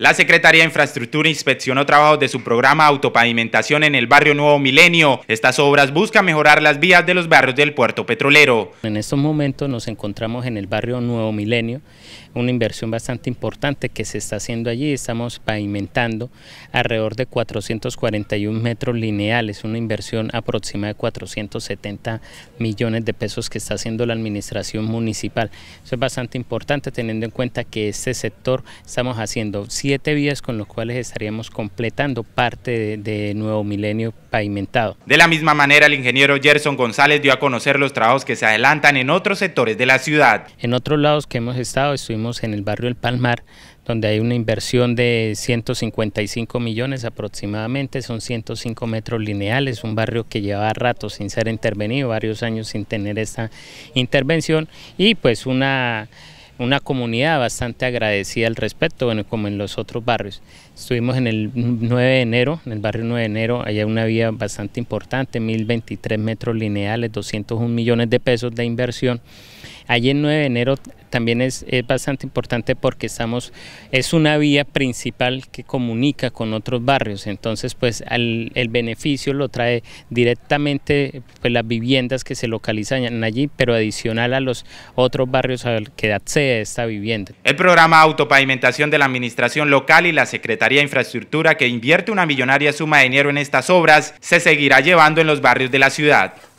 La Secretaría de Infraestructura inspeccionó trabajos de su programa Autopavimentación en el barrio Nuevo Milenio. Estas obras buscan mejorar las vías de los barrios del puerto petrolero. En estos momentos nos encontramos en el barrio Nuevo Milenio, una inversión bastante importante que se está haciendo allí. Estamos pavimentando alrededor de 441 metros lineales, una inversión aproximada de 470 millones de pesos que está haciendo la administración municipal. Eso es bastante importante teniendo en cuenta que este sector estamos haciendo vías con los cuales estaríamos completando parte de nuevo milenio pavimentado. De la misma manera, el ingeniero Gerson González dio a conocer los trabajos que se adelantan en otros sectores de la ciudad. En otros lados que hemos estado, estuvimos en el barrio El Palmar, donde hay una inversión de 155 millones aproximadamente, son 105 metros lineales, un barrio que lleva rato sin ser intervenido, varios años sin tener esta intervención y pues una una comunidad bastante agradecida al respecto, bueno, como en los otros barrios. Estuvimos en el 9 de enero, en el barrio 9 de enero, allá una vía bastante importante, 1023 metros lineales, 201 millones de pesos de inversión. Allí en 9 de enero también es, bastante importante porque estamos, es una vía principal que comunica con otros barrios, entonces pues el beneficio lo trae directamente pues, las viviendas que se localizan allí, pero adicional a los otros barrios al que accede esta vivienda. El programa Autopavimentación de la Administración Local y la Secretaría de Infraestructura que invierte una millonaria suma de dinero en estas obras se seguirá llevando en los barrios de la ciudad.